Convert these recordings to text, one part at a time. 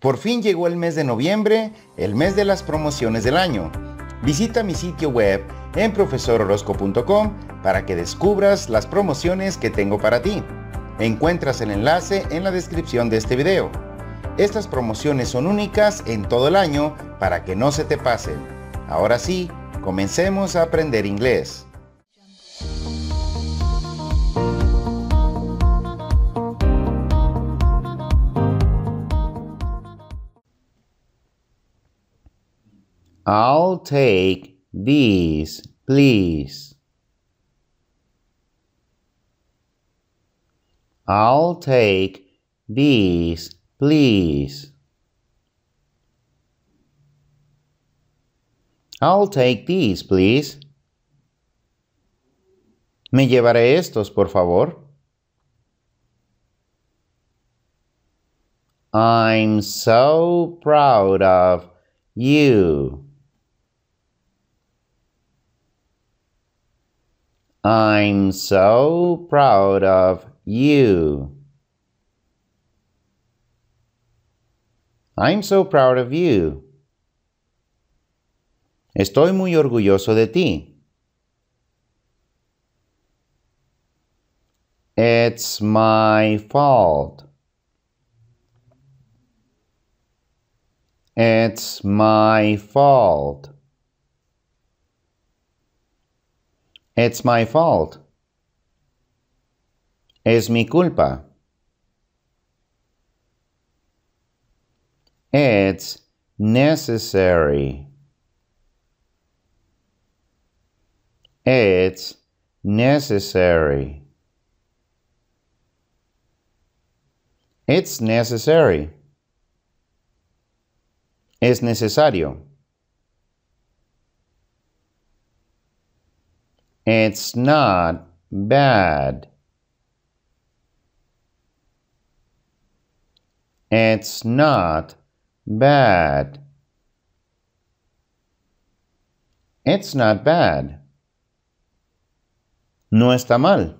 Por fin llegó el mes de noviembre, el mes de las promociones del año. Visita mi sitio web en profesororosco.com para que descubras las promociones que tengo para ti. Encuentras el enlace en la descripción de este video. Estas promociones son únicas en todo el año para que no se te pasen. Ahora sí, comencemos a aprender inglés. I'll take these, please. I'll take these, please. I'll take these, please. Me llevaré estos, por favor. I'm so proud of you. I'm so proud of you. I'm so proud of you. Estoy muy orgulloso de ti. It's my fault. It's my fault. It's my fault. Es mi culpa. It's necessary. It's necessary. It's necessary. Es necesario. It's not bad. It's not bad. It's not bad. No está mal.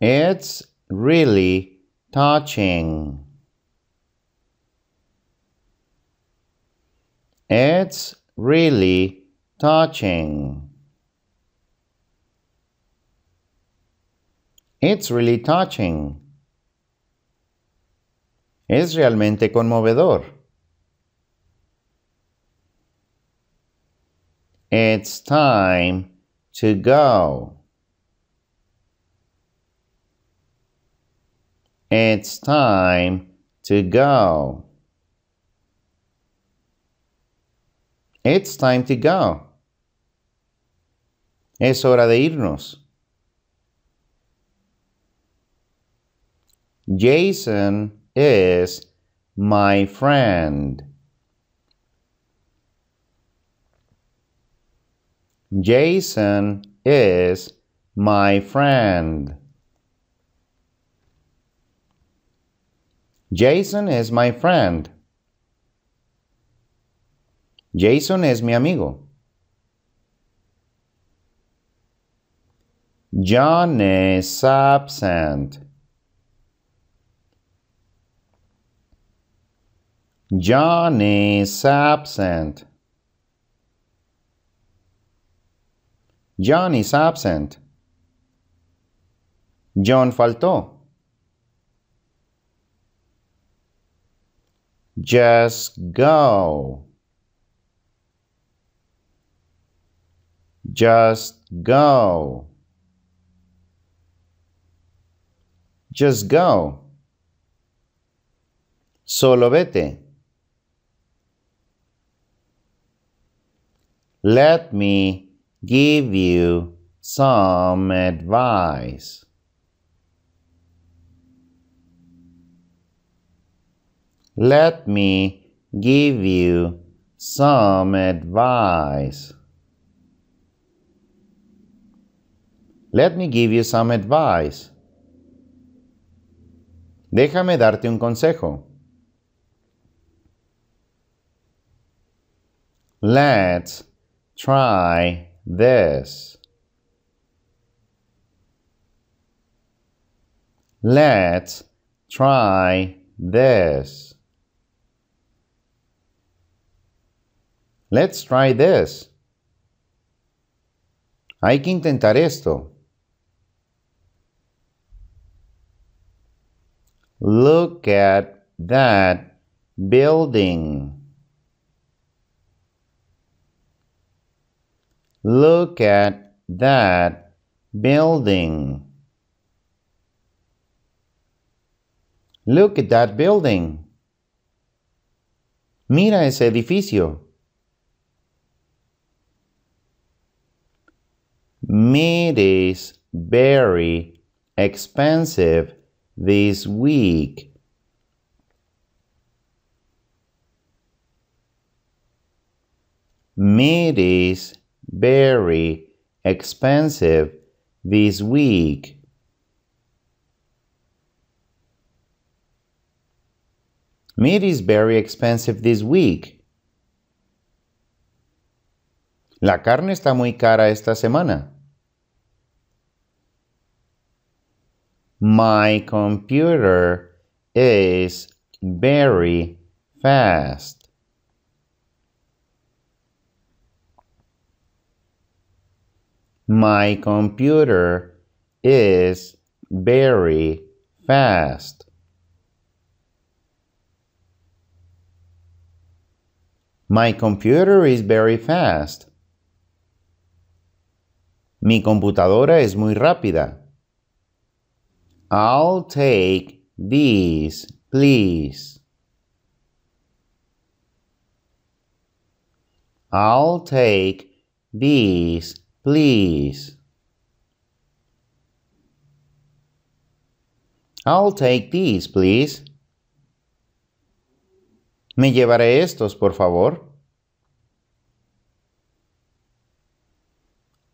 It's really touching. It's really touching. It's really touching. Es realmente conmovedor. It's time to go. It's time to go. It's time to go. Es hora de irnos. Jason is my friend. Jason is my friend. Jason is my friend. Jason es mi amigo. John is absent. John is absent. John is absent. John faltó. Just go. Just go. Just go. Solo vete. Let me give you some advice. Let me give you some advice. Let me give you some advice. Déjame darte un consejo. Let's try this. Let's try this. Let's try this. Hay que intentar esto. Look at that building. Look at that building. Look at that building. Mira ese edificio. Meat is very expensive this week. Meat is very expensive this week. Meat is very expensive this week. La carne está muy cara esta semana. My computer is very fast. My computer is very fast. My computer is very fast. Mi computadora es muy rápida. I'll take these, please. I'll take these, please. I'll take these, please. Me llevaré estos, por favor.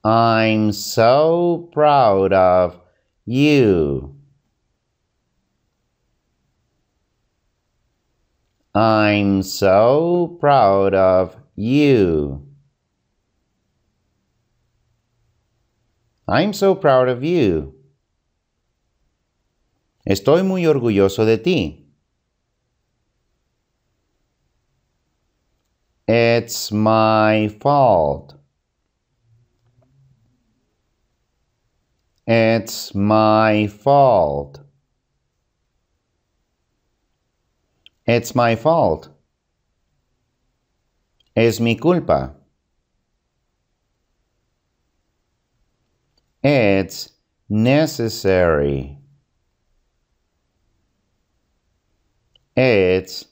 I'm so proud of you. I'm so proud of you. I'm so proud of you. Estoy muy orgulloso de ti. It's my fault. It's my fault. It's my fault. Es mi culpa. It's necessary. It's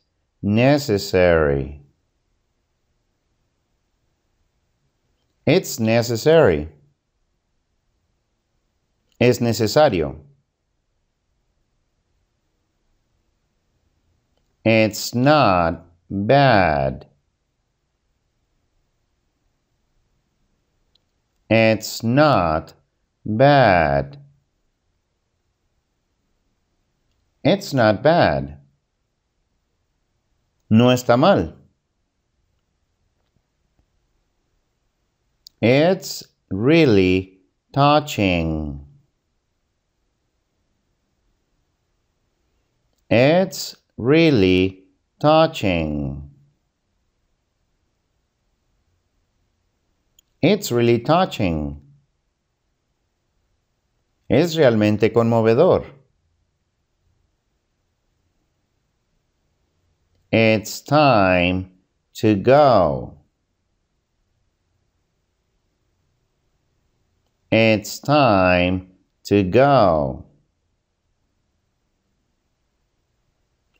necessary. It's necessary. Es necesario. It's not bad. It's not bad. It's not bad. No está mal. It's really touching. It's really touching. It's really touching. Es realmente conmovedor. It's time to go. It's time to go.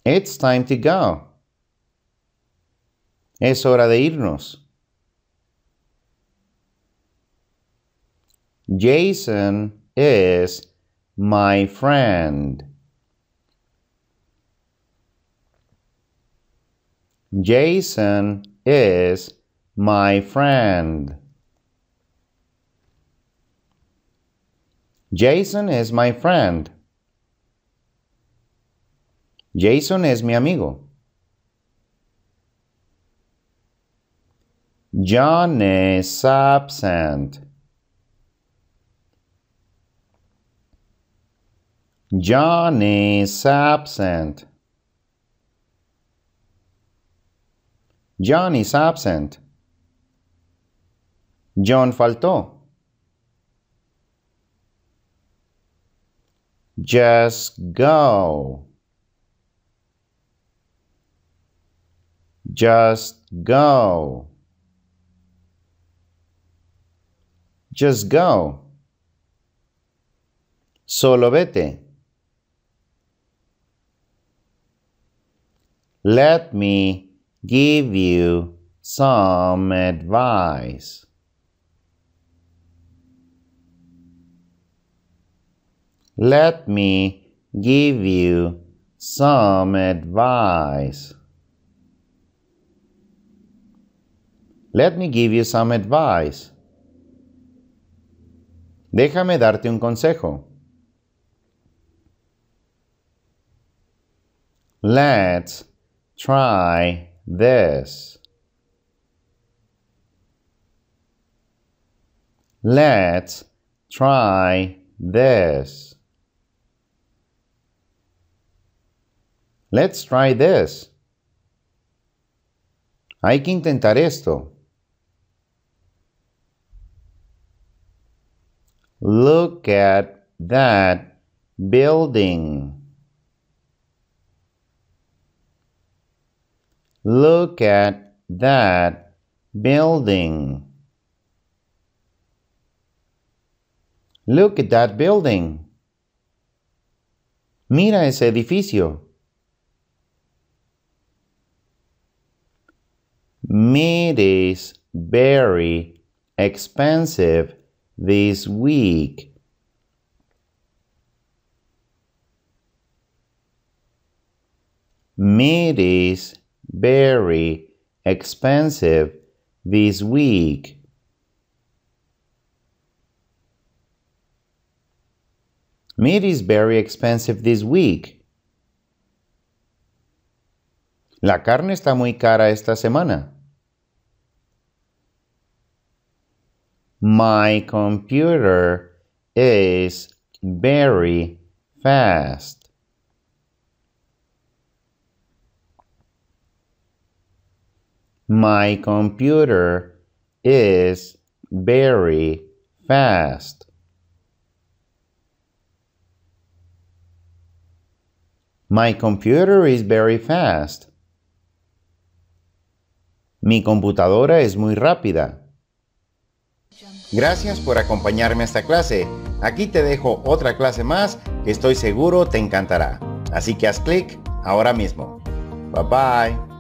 It's time to go. Es hora de irnos. Jason is my friend. Jason is my friend. Jason is my friend. Jason es mi amigo. John is absent. John is absent. John is absent. John faltó. Just go. Just go. Just go. Solo vete. Let me give you some advice. Let me give you some advice. Let me give you some advice. Déjame darte un consejo. Let's try this. Let's try this. Let's try this. Hay que intentar esto. Look at that building. Look at that building. Look at that building. Mira ese edificio. Meat is very expensive this week. Meat is very expensive this week. Meat is very expensive this week. La carne está muy cara esta semana. My computer is very fast. My computer is very fast. My computer is very fast. Mi computadora es muy rápida. Gracias por acompañarme a esta clase. Aquí te dejo otra clase más que estoy seguro te encantará. Así que haz clic ahora mismo. Bye bye.